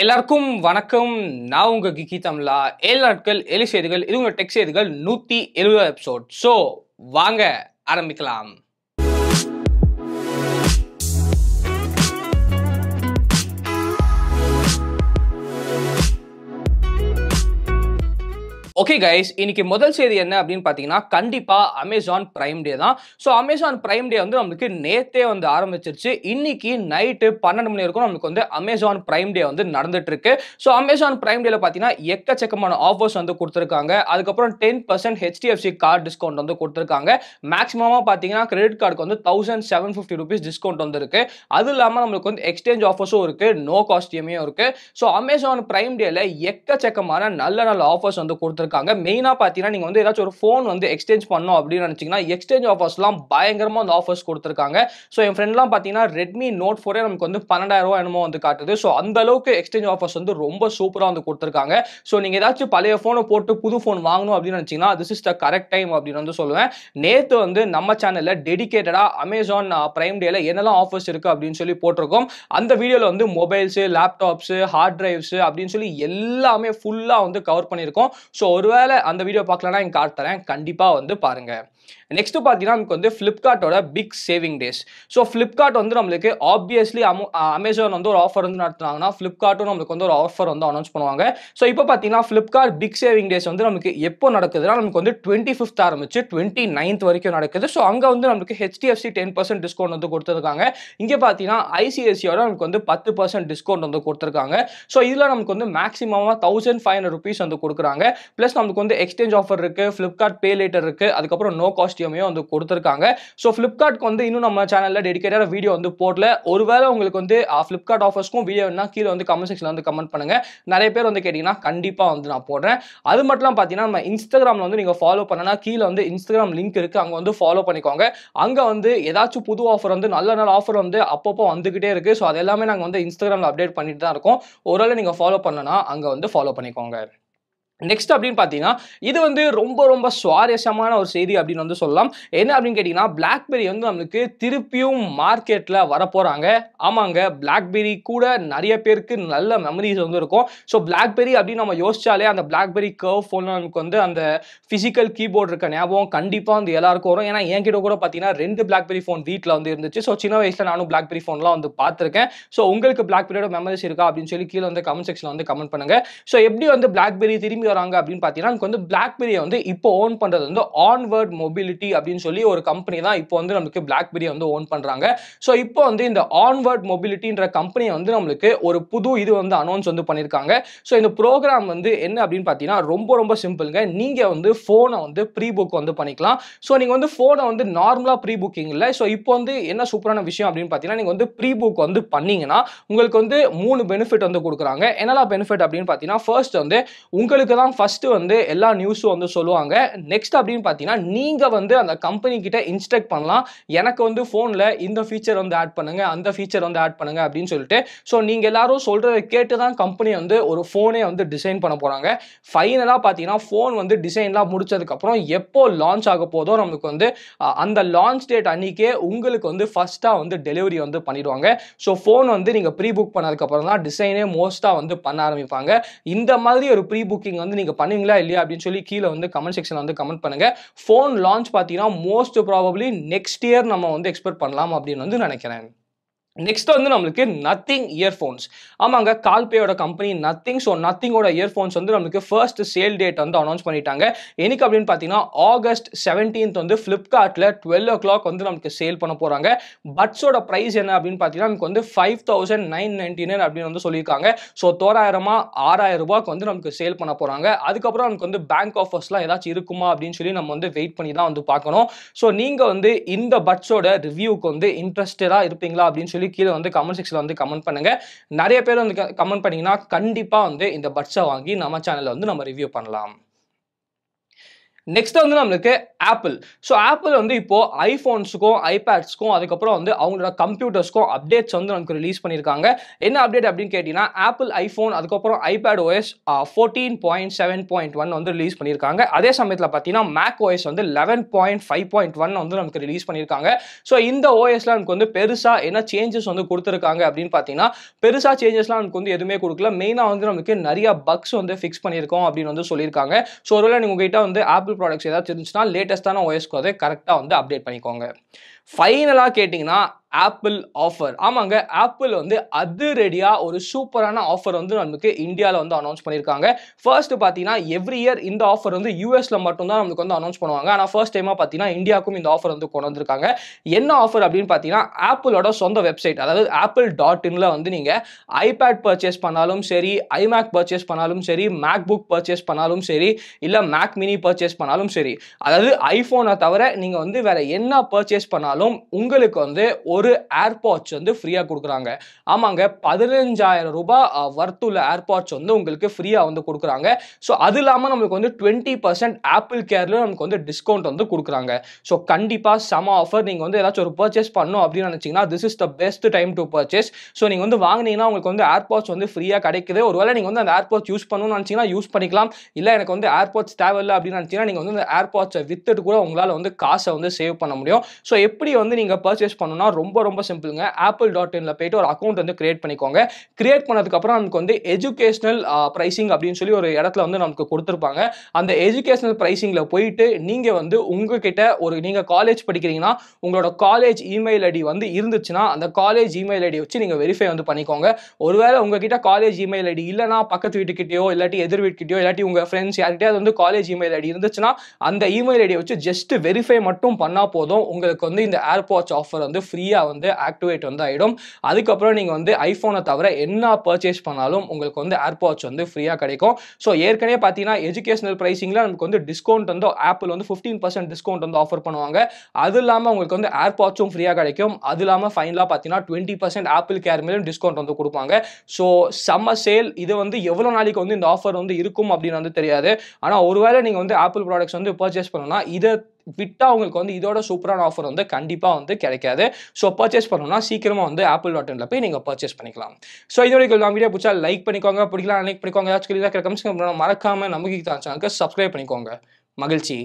எல்லாருக்கும் வணக்கம் நான் உங்கள் கிக்கி தமிழா நாட்கள் எழு செய்திகள் இது உங்கள் டெக் செய்திகள் நூற்றி எழுபது எபிசோட் ஸோ வாங்க ஆரம்பிக்கலாம் ஓகே கைஸ் இன்னைக்கு முதல் செய்தி என்ன அப்படின்னு பார்த்தீங்கன்னா கண்டிப்பாக அமேசான் பிரைம் டே தான் ஸோ அமேசான் பிரைம் டே வந்து நம்மளுக்கு நேத்தே வந்து ஆரம்பிச்சிருச்சு இன்னைக்கு நைட்டு பன்னெண்டு மணி வரைக்கும் நம்மளுக்கு வந்து அமேசான் பிரைம் டே வந்து நடந்துட்டு இருக்கு ஸோ அமேசான் பிரைம் டேல பார்த்தீங்கன்னா எக்கச்சக்கமான ஆஃபர்ஸ் வந்து கொடுத்துருக்காங்க அதுக்கப்புறம் ten percent HDFC card discount வந்து கொடுத்துருக்காங்க மேக்ஸிமமாக பார்த்தீங்கன்னா கிரெடிட் கார்டுக்கு வந்து thousand seven fifty rupees discount வந்து இருக்கு அது இல்லாமல் நம்மளுக்கு வந்து எக்ஸ்சேஞ்ச் ஆஃபர்ஸும் இருக்கு நோ காஸ்டியுமே இருக்கு ஸோ அமேசான் பிரைம் டேல எக்கச்சக்கமான நல்ல நல்ல ஆஃபர்ஸ் வந்து கொடுத்துருக்காங்க இருக்காங்க மெயினாக பார்த்தீங்கன்னா நீங்கள் வந்து ஏதாச்சும் ஒரு ஃபோன் வந்து எக்ஸ்சேஞ்ச் பண்ணோம் அப்படின்னு நினச்சிங்கன்னா எக்ஸ்சேஞ்ச் ஆஃபர்ஸ்லாம் பயங்கரமாக அந்த ஆஃபர்ஸ் கொடுத்துருக்காங்க ஸோ என் ஃப்ரெண்ட்லாம் பார்த்தீங்கன்னா ரெட்மி நோட் ஃபோரே நமக்கு வந்து பன்னெண்டாயிரரூவா என்னமோ வந்து காட்டுது ஸோ அந்த அளவுக்கு எக்ஸ்சேஞ்ச் ஆஃபர்ஸ் வந்து ரொம்ப சூப்பராக வந்து கொடுத்துருக்காங்க ஸோ நீங்கள் ஏதாச்சும் பழைய ஃபோனை போட்டு புது ஃபோன் வாங்கணும் அப்படின்னு நினச்சிங்கன்னா this is the correct time அப்படின்னு வந்து சொல்லுவேன் நேற்று வந்து நம்ம சேனலில் டெடிக்கேட்டடாக அமேசான் ப்ரைம் டேல என்னெல்லாம் ஆஃபர்ஸ் இருக்குது அப்படின்னு சொல்லி போட்டிருக்கோம் அந்த வீடியோவில் வந்து மொபைல்ஸு லேப்டாப்ஸ் ஹார்ட் டிரைவ்ஸு அப்படின்னு சொல்லி எல்லாமே ஃபுல்லாக வந்து கவர் பண்ணியிருக்கோம் ஸோ ஒருவேளை அந்த வீடியோ பார்க்கலன்னா எனக்கு காட்டுறேன் கண்டிப்பாக வந்து பாருங்கள் நெக்ஸ்ட் பார்த்தீங்கன்னா நமக்கு வந்து ஃப்ளிப்கார்ட்டோட big saving days so Flipkart வந்து நம்மளுக்கு ஆப்வியஸ்லி அமேசான் வந்து ஒரு ஆஃபர் வந்து நடத்துனாங்கன்னா ஃப்ளிப்கார்ட்டும் நம்மளுக்கு வந்து ஒரு ஆஃபர் வந்து அனௌன்ஸ் பண்ணுவாங்க ஸோ இப்போ பார்த்தீங்கன்னா ஃப்ளிப்கார்ட் பிக் சேவிங் டேஸ் வந்து நமக்கு எப்போ நடக்குதுன்னா நமக்கு வந்து டுவெண்ட்டி ஃபிஃப்த் ஆரம்பிச்சு டுவெண்ட்டி நைன்த் வரைக்கும் நடக்குது ஸோ அங்கே வந்து நமக்கு ஹெச்டிஎஃப்சி டென் பர்சன்ட் டிஸ்கவுண்ட் வந்து கொடுத்துருக்காங்க இங்கே பார்த்தீங்கன்னா ஐசிஐசியோட நமக்கு வந்து பத்து பர்சன்ட் டிஸ்கவுண்ட் வந்து கொடுத்துருக்காங்க ஸோ இதில் நமக்கு வந்து மேக்ஸிமமாக தௌசண்ட் ஃபைவ் ஹண்ட்ரட் ருபீஸ் வந்து கொடுக்குறாங்க ப்ளஸ் நமக்கு வந்து எக்ஸ்சேஞ்ச் ஆஃபர் இருக்குது ஃப்ளிப்கார்ட் பே லேட்டர் இருக்குது அதுக்கப்புறம் நோ காஸ்டியூமையும் வந்து கொடுத்துருக்காங்க ஸோ ஃப்ளிப்கார்ட்க்கு வந்து இன்னும் நம்ம சேனலில் டெடிக்கேட்டாக வீடியோ வந்து போடல ஒருவேளை உங்களுக்கு வந்து ஃப்ளிப்கார்ட் ஆஃபர்ஸ்க்கும் வீடியோ வேணா கீழே வந்து கமெண்ட் செக்ஷனில் வந்து கமெண்ட் பண்ணுங்கள் நிறைய பேர் வந்து கேட்டிங்கன்னா கண்டிப்பாக வந்து நான் போடுறேன் அது மட்டும் பார்த்தீங்கன்னா நம்ம இன்ஸ்டாகிராமில் வந்து நீங்கள் ஃபாலோ பண்ணனா கீழே வந்து இன்ஸ்டாகிராம் லிங்க் இருக்குது அங்கே வந்து ஃபாலோ பண்ணிக்கோங்க அங்கே வந்து ஏதாச்சும் புது ஆஃபர் வந்து நல்ல நல்ல ஆஃபர் வந்து அப்பப்போ வந்துக்கிட்டே இருக்குது ஸோ அது எல்லாமே நாங்கள் வந்து இன்ஸ்டாகிராமில் அப்டேட் பண்ணிட்டு தான் இருக்கோம் ஒருவேளை நீங்கள் ஃபாலோ பண்ணனா அங்கே வந்து ஃபாலோ பண்ணிக்கோங்க நெக்ஸ்ட் அப்படின்னு பார்த்தீங்கன்னா இது வந்து ரொம்ப ரொம்ப சுவாரஸ்யமான ஒரு செய்தி அப்படின்னு வந்து சொல்லலாம் என்ன அப்படின்னு கேட்டிங்கன்னா பிளாக்பெரி வந்து நம்மளுக்கு திருப்பியும் மார்க்கெட்டில் வரப்போகிறாங்க ஆமாங்க பிளாக்பெரி கூட நிறைய பேருக்கு நல்ல மெமரிஸ் வந்து இருக்கும் ஸோ பிளாக்பெரி அப்படின்னு நம்ம யோசிச்சாலே அந்த பிளாக்பெரி கர்வ் ஃபோன் நமக்கு வந்து அந்த ஃபிசிக்கல் கீபோர்ட் இருக்க ஞாபகம் கண்டிப்பாக வந்து எல்லாருக்கும் வரும் ஏன்னா என்கிட்ட கூட பார்த்தீங்கன்னா ரெண்டு பிளாக்பெரி ஃபோன் வீட்டில் வந்து இருந்துச்சு ஸோ சின்ன வயசில் நானும் பிளாக்பெரி ஃபோன்லாம் வந்து பார்த்துருக்கேன் ஸோ உங்களுக்கு பிளாக்பெரியோட மெமரிஸ் இருக்கா அப்படின்னு சொல்லி கீழே வந்து கமெண்ட் செக்ஷனில் வந்து கமெண்ட் பண்ணுங்கள் ஸோ எப்படி வந்து பிளாக்பெரி திரும்பி எப்படி வராங்க அப்படின்னு பார்த்தீங்கன்னா நமக்கு வந்து பிளாக்பெரியை வந்து இப்போ ஓன் பண்ணுறது வந்து ஆன்வர்ட் மொபிலிட்டி அப்படின்னு சொல்லி ஒரு கம்பெனி தான் இப்போ வந்து நமக்கு பிளாக்பெரியை வந்து ஓன் பண்ணுறாங்க ஸோ இப்போ வந்து இந்த ஆன்வர்ட் மொபிலிட்டின்ற கம்பெனியை வந்து நம்மளுக்கு ஒரு புது இது வந்து அனௌன்ஸ் வந்து பண்ணியிருக்காங்க ஸோ இந்த ப்ரோக்ராம் வந்து என்ன அப்படின்னு பார்த்தீங்கன்னா ரொம்ப ரொம்ப சிம்பிளுங்க நீங்கள் வந்து ஃபோனை வந்து ப்ரீ புக் வந்து பண்ணிக்கலாம் ஸோ நீங்கள் வந்து ஃபோனை வந்து நார்மலாக ப்ரீ புக்கிங் இல்லை ஸோ இப்போ வந்து என்ன சூப்பரான விஷயம் அப்படின்னு பார்த்தீங்கன்னா நீங்கள் வந்து ப்ரீ புக் வந்து பண்ணீங்கன்னா உங்களுக்கு வந்து மூணு பெனிஃபிட் வந்து கொடுக்குறாங்க என்னெல்லாம் பெனிஃபிட் அப்படின்னு பார்த்தீங்கன்னா ஃபர்ஸ்ட் வந்து உங்களுக்கு இதை தான் ஃபஸ்ட்டு வந்து எல்லா நியூஸும் வந்து சொல்லுவாங்க நெக்ஸ்ட் அப்படின்னு பார்த்தீங்கன்னா நீங்கள் வந்து அந்த கம்பெனி கிட்ட இன்ஸ்ட்ரக்ட் பண்ணலாம் எனக்கு வந்து ஃபோனில் இந்த ஃபீச்சர் வந்து ஆட் பண்ணுங்க அந்த ஃபீச்சர் வந்து ஆட் பண்ணுங்க அப்படின்னு சொல்லிட்டு ஸோ நீங்கள் எல்லாரும் சொல்கிறத கேட்டு தான் கம்பெனி வந்து ஒரு ஃபோனே வந்து டிசைன் பண்ண போகிறாங்க ஃபைனலாக பார்த்தீங்கன்னா ஃபோன் வந்து டிசைன்லாம் முடிச்சதுக்கப்புறம் எப்போ லான்ச் ஆக போதோ நமக்கு வந்து அந்த லான்ச் டேட் அன்றைக்கே உங்களுக்கு வந்து ஃபஸ்ட்டாக வந்து டெலிவரி வந்து பண்ணிடுவாங்க ஸோ ஃபோன் வந்து நீங்கள் ப்ரீ புக் பண்ணதுக்கப்புறம் தான் டிசைனே மோஸ்ட்டாக வந்து பண்ண ஆரம்பிப்பாங்க இந்த மாதிரி ஒரு ப்ரீ புக்கிங் வந்து நீங்க பண்ணுவீங்களா இல்லையா அப்படின்னு சொல்லி கீழே வந்து கமெண்ட் செக்ஷன் வந்து கமெண்ட் பண்ணுங்க ஃபோன் லான்ச் பார்த்தீங்கன்னா மோஸ்ட் ப்ராபப்ளி நெக்ஸ்ட் இயர் நம்ம வந்து எக்ஸ்பெக்ட் பண்ணலாம் அப்படின்னு வந்து நினைக்கிறேன் நெக்ஸ்ட் வந்து நம்மளுக்கு நத்திங் இயர்ஃபோன்ஸ் ஆமாங்க கால்பேயோட கம்பெனி நத்திங் ஸோ நத்திங்கோட இயர்ஃபோன்ஸ் வந்து நம்மளுக்கு ஃபர்ஸ்ட் சேல் டேட் வந்து அனௌன்ஸ் பண்ணிட்டாங்க எனக்கு அப்படின்னு பார்த்தீங்கன்னா ஆகஸ்ட் செவன்டீன்த் வந்து ஃப்ளிப்கார்ட்டில் டுவெல் ஓ கிளாக் வந்து நமக்கு சேல் பண்ண போகிறாங்க பட்ஸோட ப்ரைஸ் என்ன அப்படின்னு பார்த்தீங்கன்னா நமக்கு வந்து five thousand nine ninety nine அப்படின்னு வந்து சொல்லியிருக்காங்க ஸோ தோராயிரமா ஆறாயிரம் ரூபாய்க்கு வந்து நமக்கு சேல் பண்ண போகிறாங்க அதுக்கப்புறம் நமக்கு வந்து பேங்க் ஆஃபர்ஸ்லாம் ஏதாச்சும் இருக்குமா அப்படின்னு சொல்லி நம்ம வந்து வெயிட் பண்ணி தான் வந்து பார்க்கணும் ஸோ நீங்கள் வந்து இந்த பட்ஸோட ரிவ்யூக்கு வந்து இன்ட்ரெஸ்டடாக இருப்பீங்களா அப்படின்னு சொல்லி சொல்லி கீழே வந்து கமெண்ட் செக்ஷனில் வந்து கமெண்ட் பண்ணுங்க நிறைய பேர் வந்து கமெண்ட் பண்ணிங்கன்னா கண்டிப்பாக வந்து இந்த பட்ஸை வாங்கி நம்ம சேனலில் வந்து நம்ம ரிவ்யூ பண்ணலாம் நெக்ஸ்ட் வந்து நம்மளுக்கு ஆப்பிள் ஸோ ஆப்பிள் வந்து இப்போ ஐஃபோன்ஸுக்கும் ஐபேட்ஸ்க்கும் அதுக்கப்புறம் வந்து அவங்களோட கம்ப்யூட்டர்ஸ்க்கும் அப்டேட்ஸ் வந்து நமக்கு ரிலீஸ் பண்ணியிருக்காங்க என்ன அப்டேட் அப்படின்னு கேட்டிங்கன்னா ஆப்பிள் ஐஃபோன் அதுக்கப்புறம் iPad OS fourteen point seven point one வந்து ரிலீஸ் பண்ணியிருக்காங்க அதே சமயத்தில் பார்த்தீங்கன்னா மேக் ஓஎஸ் வந்து eleven point five point one வந்து நமக்கு ரிலீஸ் பண்ணியிருக்காங்க ஸோ இந்த ஓஎஸ்ல நமக்கு வந்து பெருசாக என்ன சேஞ்சஸ் வந்து கொடுத்துருக்காங்க அப்படின்னு பார்த்தீங்கன்னா பெருசாக சேஞ்சஸ்லாம் நமக்கு வந்து எதுவுமே கொடுக்கல மெயினாக வந்து நமக்கு நிறைய பக்ஸ் வந்து ஃபிக்ஸ் பண்ணியிருக்கோம் அப்படின்னு வந்து சொல்லியிருக்காங்க ஸோ ஒருவேளை நீங்கள் உங்ககிட்ட வந்து ஆப்பிள் ப்ராடக்ட்ஸ் ஏதாச்சும் இருந்துச்சுன்னா லேட்டஸ்ட்டான ஓஎஸ்க்கு அதை கரெக்டாக வந்து அப்டேட் பண்ணிக்கோங்க ஃபைனலாக கேட்டிங்கன்னா ஆப்பிள் ஆஃபர் ஆமாங்க ஆப்பிள் வந்து அது ரெடியாக ஒரு சூப்பரான ஆஃபர் வந்து நமக்கு இந்தியாவில் வந்து அனௌன்ஸ் பண்ணியிருக்காங்க ஃபர்ஸ்ட் பார்த்தீங்கன்னா எவ்ரி இயர் இந்த ஆஃபர் வந்து யூஎஸில் மட்டும்தான் நமக்கு வந்து அனௌன்ஸ் பண்ணுவாங்க ஆனால் ஃபர்ஸ்ட் டைமாக பார்த்தீங்கன்னா இந்தியாவுக்கும் இந்த ஆஃபர் வந்து கொண்டு வந்திருக்காங்க என்ன ஆஃபர் அப்படின்னு பார்த்தீங்கன்னா ஆப்பிளோட சொந்த வெப்சைட் அதாவது ஆப்பிள் டாட் இனில் வந்து நீங்கள் ஐபேட் பர்ச்சேஸ் பண்ணாலும் சரி ஐமேக் பர்ச்சேஸ் பண்ணாலும் சரி மேக் புக் பர்ச்சேஸ் பண்ணாலும் சரி இல்லை மேக் மினி பர்ச்சேஸ் பண்ணாலும் சரி அதாவது ஐஃபோனை தவிர நீங்கள் வந்து வேறு என்ன பர்ச்சேஸ் பண்ணாலும் இருந்தாலும் உங்களுக்கு வந்து ஒரு ஏர்பாட்ச் வந்து ஃப்ரீயாக கொடுக்குறாங்க ஆமாங்க பதினஞ்சாயிரம் ரூபாய் வர்த்துள்ள ஏர்பாட்ச் வந்து உங்களுக்கு ஃப்ரீயாக வந்து கொடுக்குறாங்க ஸோ அது இல்லாமல் நம்மளுக்கு வந்து டுவெண்ட்டி பர்சன்ட் ஆப்பிள் கேர்லையும் நமக்கு வந்து டிஸ்கவுண்ட் வந்து கொடுக்குறாங்க ஸோ கண்டிப்பாக செம ஆஃபர் நீங்கள் வந்து ஏதாச்சும் ஒரு பர்ச்சேஸ் பண்ணும் அப்படின்னு நினச்சிங்கன்னா this is the best time to purchase so நீங்கள் வந்து வாங்கினீங்கன்னா உங்களுக்கு வந்து ஏர்பாட்ச் வந்து ஃப்ரீயாக கிடைக்குது ஒருவேளை நீங்கள் வந்து அந்த ஏர்பாட்ச் யூஸ் பண்ணணும்னு நினச்சிங்கன்னா யூஸ் பண்ணிக்கலாம் இல்லை எனக்கு வந்து தேவை தேவையில்லை அப்படின்னு நினச்சிங்கன்னா நீங்கள் வந்து அந்த ஏர்பாட்ஸை வித்துட்டு கூட உங்களால் வந்து காசை வந்து சேவ் பண்ண முடியும் ஸோ எப்படி எப்படி வந்து நீங்கள் பர்ச்சேஸ் பண்ணணும்னா ரொம்ப ரொம்ப சிம்பிளுங்க ஆப்பிள் டாட் இனில் போயிட்டு ஒரு அக்கௌண்ட் வந்து கிரியேட் பண்ணிக்கோங்க கிரியேட் பண்ணதுக்கப்புறம் நமக்கு வந்து எஜுகேஷனல் ப்ரைசிங் அப்படின்னு சொல்லி ஒரு இடத்துல வந்து நமக்கு கொடுத்துருப்பாங்க அந்த எஜுகேஷனல் ப்ரைசிங்கில் போயிட்டு நீங்கள் வந்து உங்ககிட்ட ஒரு நீங்கள் காலேஜ் படிக்கிறீங்கன்னா உங்களோட காலேஜ் இமெயில் ஐடி வந்து இருந்துச்சுன்னா அந்த காலேஜ் இமெயில் ஐடி வச்சு நீங்கள் வெரிஃபை வந்து பண்ணிக்கோங்க ஒருவேளை உங்ககிட்ட காலேஜ் இமெயில் ஐடி இல்லைனா பக்கத்து வீட்டுக்கிட்டயோ இல்லாட்டி எதிர் வீட்டுக்கிட்டயோ இல்லாட்டி உங்கள் ஃப்ரெண்ட்ஸ் யார்கிட்டயாவது வந்து காலேஜ் இமெயில் ஐடி இருந்துச்சுன்னா அந்த இமெயில் ஐடியை வச்சு ஜஸ்ட் வெரிஃபை மட்டும் பண்ணால் போதும் உங்களுக்கு வந்து இந்த உங்களுக்கு ஏர்பாட்ஸ் ஆஃபர் வந்து ஃப்ரீயாக வந்து ஆக்டிவேட் வந்து ஆகிடும் அதுக்கப்புறம் நீங்கள் வந்து ஐஃபோனை தவிர என்ன பர்ச்சேஸ் பண்ணாலும் உங்களுக்கு வந்து ஏர்பாட்ஸ் வந்து ஃப்ரீயாக கிடைக்கும் ஸோ ஏற்கனவே பார்த்தீங்கன்னா எஜுகேஷனல் ப்ரைஸிங்கில் நமக்கு வந்து டிஸ்கவுண்ட் வந்து ஆப்பிள் வந்து ஃபிஃப்டீன் பர்சன்ட் டிஸ்கவுண்ட் வந்து ஆஃபர் பண்ணுவாங்க அது இல்லாமல் உங்களுக்கு வந்து ஏர்பாட்ஸும் ஃப்ரீயாக கிடைக்கும் அது இல்லாமல் ஃபைனலாக பார்த்தீங்கன்னா டுவெண்ட்டி ஆப்பிள் கேர் மேலும் டிஸ்கவுண்ட் வந்து கொடுப்பாங்க ஸோ செம்ம சேல் இது வந்து எவ்வளோ நாளைக்கு வந்து இந்த ஆஃபர் வந்து இருக்கும் அப்படின்னு வந்து தெரியாது ஆனால் ஒருவேளை நீங்கள் வந்து ஆப்பிள் ப்ராடக்ட்ஸ் வந்து பர்ச்சேஸ் பண்ணணும்னா இதை விட்டால் உங்களுக்கு வந்து இதோட சூப்பரான ஆஃபர் வந்து கண்டிப்பாக வந்து கிடைக்காது ஸோ பர்ச்சேஸ் பண்ணணும்னா சீக்கிரமாக வந்து ஆப்பிள் டாட் போய் நீங்கள் பர்ச்சேஸ் பண்ணிக்கலாம் ஸோ இதோட நான் வீடியோ பிடிச்சா லைக் பண்ணிக்கோங்க பிடிக்கலாம் லைக் பண்ணிக்கோங்க ஏதாச்சும் மறக்காமல் நமக்கு தான் சப்ஸ்கிரைப் பண்ணிக்கோங்க மகிழ்ச்சி